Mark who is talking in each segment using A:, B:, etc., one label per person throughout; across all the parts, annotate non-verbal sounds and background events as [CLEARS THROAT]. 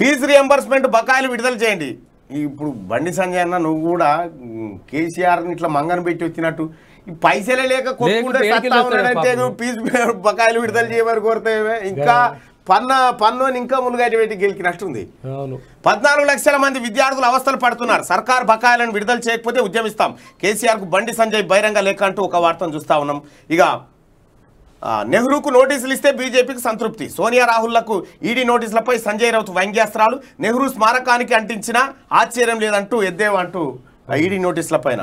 A: fee reimbursement బకాయిలు విడుదల చేయండి ఇప్పుడు బండి సంజయ్ అన్న నువ్వు కూడా కేసీఆర్ ఇట్లా మంగను పెట్టి వచ్చినట్టు ఈ పైసలే లేక నువ్వు ఫీజు బకాయిలు విడుదల చేయమని కోరితే ఇంకా పన్న పన్ను ఇంకా ములుగైట పెట్టి ఉంది పద్నాలుగు లక్షల మంది విద్యార్థులు అవస్థలు పడుతున్నారు సర్కార్ బకాయిలను విడుదల చేయకపోతే ఉద్యమిస్తాం కేసీఆర్ కు బండి సంజయ్ బహిరంగ లేఖ అంటూ ఒక వార్తను చూస్తా ఉన్నాం ఇక నెహ్రూకు నోటీసులు ఇస్తే బీజేపీకి సంతృప్తి సోనియా రాహుల్లకు ఈడీ నోటీసులపై సంజయ్ రౌత్ వ్యంగ్యాస్త్రాలు నెహ్రూ స్మారకానికి అంటించిన ఆశ్చర్యం లేదంటూ అంటూ ఈడీ పైన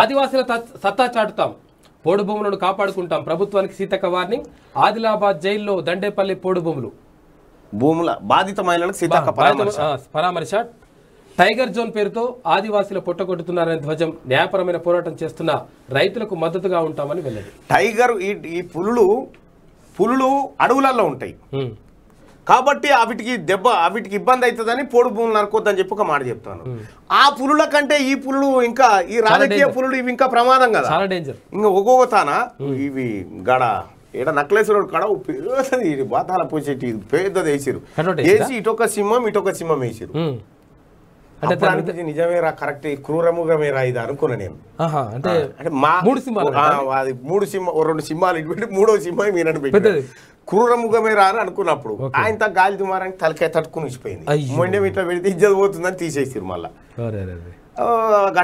A: ఆదివాసీల సత్తా చాటుతాం పోడు భూములను కాపాడుకుంటాం ప్రభుత్వానికి సీతక వార్నింగ్ ఆదిలాబాద్ జైల్లో దండేపల్లి పోడు భూములు భూముల బాధిత మహిళలకు సీతక పరామర్శ టైగర్ జోన్ పేరుతో ఆదివాసీలు పొట్టగొడుతున్నారనే ధ్వజం న్యాయపరమైన పోరాటం చేస్తున్న రైతులకు మద్దతుగా ఉంటామని వెళ్ళదు టైగర్ ఈ పులులు పులులు అడవులలో ఉంటాయి కాబట్టి అవిటికి దెబ్బ అవిటికి ఇబ్బంది అవుతుందని పోడు భూములు నరకొద్దని చెప్పి ఒక మాట చెప్తాను ఆ పులుల కంటే ఈ పులులు ఇంకా ఈ రాజకీయ పులులు ఇవి ఇంకా ప్రమాదం కదా ఇంకా తాన ఇవి గడ ఇక్కడ నక్లేశ్వరుడు కడ పెద్దది బాతాల పోసేటి పెద్దది వేసారు వేసి ఇటొక సింహం ఇటొక సింహం వేసారు అంటే రా కరెక్ట్ క్రూరముగా క్రూరముగమేరా ఇది అనుకున్న నేను అంటే మా మూడు సింహాలు అది మూడు సింహ రెండు సింహాలు ఇటు పెట్టి మూడో సింహం మీరు అనిపెట్టి క్రూరముఖమేరా అని అనుకున్నప్పుడు ఆయన గాలి దుమారానికి తలకే తట్టుకుని ఉంచిపోయింది మొండెం ఇట్లా పెడితే ఇజ్జత పోతుందని తీసేసారు మళ్ళీ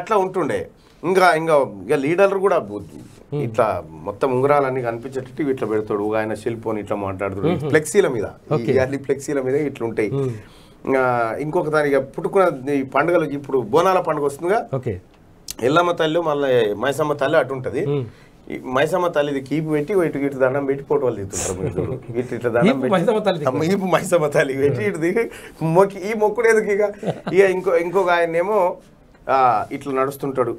A: అట్లా ఉంటుండే ఇంకా ఇంకా ఇక లీడర్లు కూడా ఇట్లా మొత్తం ఉంగరాలన్నీ కనిపించేటట్టు ఇట్లా పెడతాడు ఆయన సెల్ ఫోన్ ఇట్లా మాట్లాడుతాడు ఫ్లెక్సీల మీద ఫ్లెక్సీల మీద ఉంటాయి ఇంకొక దానికి పుట్టుకున్న ఈ పండుగలు ఇప్పుడు బోనాల పండుగ వస్తుందిగా ఓకే ఎల్లమ్మ తల్లి మళ్ళీ మైసమ్మ తల్లి అటు మైసమ్మ తల్లిది కీపు పెట్టి ఇటు ఇటు దండం పెట్టి ఫోటోలు తీస్తుంటారు [LAUGHS] ఇటు ఇట్లా దండం పెట్టి ఈపు మైసమ్మ తల్లి పెట్టి ఇటు దిగి మొక్కి ఈ మొక్కుడు ఇక ఇక ఇంకో ఇంకొక ఆయనేమో ఇట్లా నడుస్తుంటాడు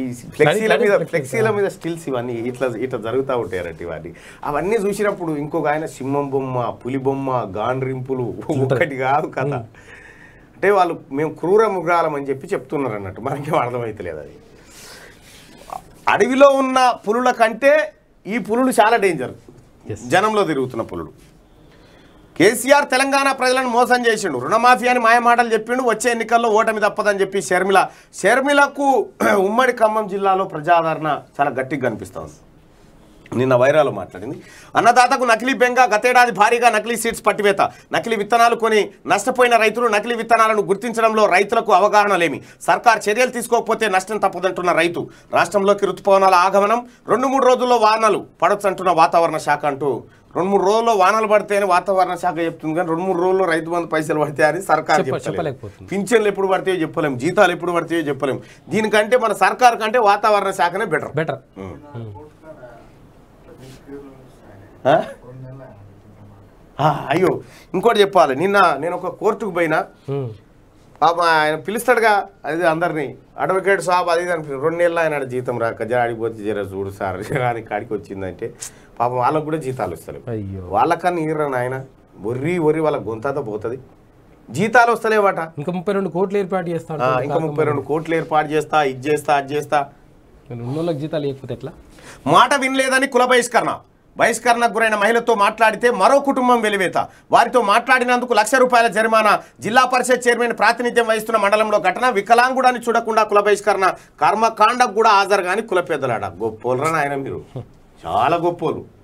A: ఈ ఫ్లెక్సీల మీద ఫ్లెక్సీల మీద స్టిల్స్ ఇవన్నీ ఇట్లా ఇట్లా జరుగుతూ ఉంటాయన్నట్టు ఇవన్నీ అవన్నీ చూసినప్పుడు ఇంకొక ఆయన సింహం బొమ్మ పులి బొమ్మ గాండ్రింపులు ఒకటి కాదు కదా అంటే వాళ్ళు మేము క్రూర మృగాలం అని చెప్పి చెప్తున్నారు అన్నట్టు మనకేం అర్థమైతలేదు అది అడవిలో ఉన్న పులుల కంటే ఈ పులులు చాలా డేంజర్ జనంలో తిరుగుతున్న పులులు కేసీఆర్ తెలంగాణ ప్రజలను మోసం చేసిండు రుణమాఫీ అని మాయమాటలు చెప్పిండు వచ్చే ఎన్నికల్లో ఓటమి తప్పదని చెప్పి షర్మిల షర్మిలకు [CLEARS THROAT] ఉమ్మడి ఖమ్మం జిల్లాలో ప్రజాదరణ చాలా గట్టిగా కనిపిస్తుంది నిన్న వైరాలు మాట్లాడింది అన్నదాతకు నకిలీ బెంగ గతేడాది భారీగా నకిలీ సీడ్స్ పట్టివేత నకిలీ విత్తనాలు కొని నష్టపోయిన రైతులు నకిలీ విత్తనాలను గుర్తించడంలో రైతులకు అవగాహన లేమి సర్కార్ చర్యలు తీసుకోకపోతే నష్టం తప్పదంటున్న రైతు రాష్ట్రంలోకి రుతుపవనాల ఆగమనం రెండు మూడు రోజుల్లో వానలు పడొచ్చంటున్న వాతావరణ శాఖ అంటూ రెండు మూడు రోజుల్లో వానలు పడితేనే వాతావరణ శాఖ చెప్తుంది కానీ రెండు మూడు రోజుల్లో రైతు బంధు పైసలు అని సర్కార్ పింఛన్లు ఎప్పుడు పడతాయో చెప్పలేము జీతాలు ఎప్పుడు పడతాయో చెప్పలేము దీనికంటే మన సర్కార్ కంటే వాతావరణ శాఖనే బెటర్ బెటర్ అయ్యో ఇంకోటి చెప్పాలి నిన్న నేను ఒక కోర్టుకు పోయినా ఆయన పిలుస్తాడుగా అది అందరినీ అడ్వకేట్ సాబ్ అది దానికి రెండు నెలలు ఆయన జీతం రాక జాడిపోతే జర చూడు సార్ అని కాడికి వచ్చిందంటే పాపం వాళ్ళకు కూడా జీతాలు వస్తలేవు వాళ్ళకన్నా ఈర్రా నాయన ఒర్రి ఒర్రి వాళ్ళ గొంతతో పోతుంది జీతాలు వస్తలేవాట ఇంకా ముప్పై రెండు కోట్లు ఏర్పాటు చేస్తా ఇంకా ముప్పై రెండు కోట్లు ఏర్పాటు చేస్తా ఇది చేస్తా అది చేస్తా జీతాలు లేకపోతే ఎట్లా మాట వినలేదని కుల బహిష్కరణ బహిష్కరణకు గురైన మహిళతో మాట్లాడితే మరో కుటుంబం వెలివేత వారితో మాట్లాడినందుకు లక్ష రూపాయల జరిమానా జిల్లా పరిషత్ చైర్మన్ ప్రాతినిధ్యం వహిస్తున్న మండలంలో ఘటన వికలాంగుడాన్ని చూడకుండా కుల బహిష్కరణ కర్మకాండకు కూడా హాజరు కానీ కుల పెద్దలాడ గొప్పోలరా ఆయన మీరు చాలా గొప్పోలు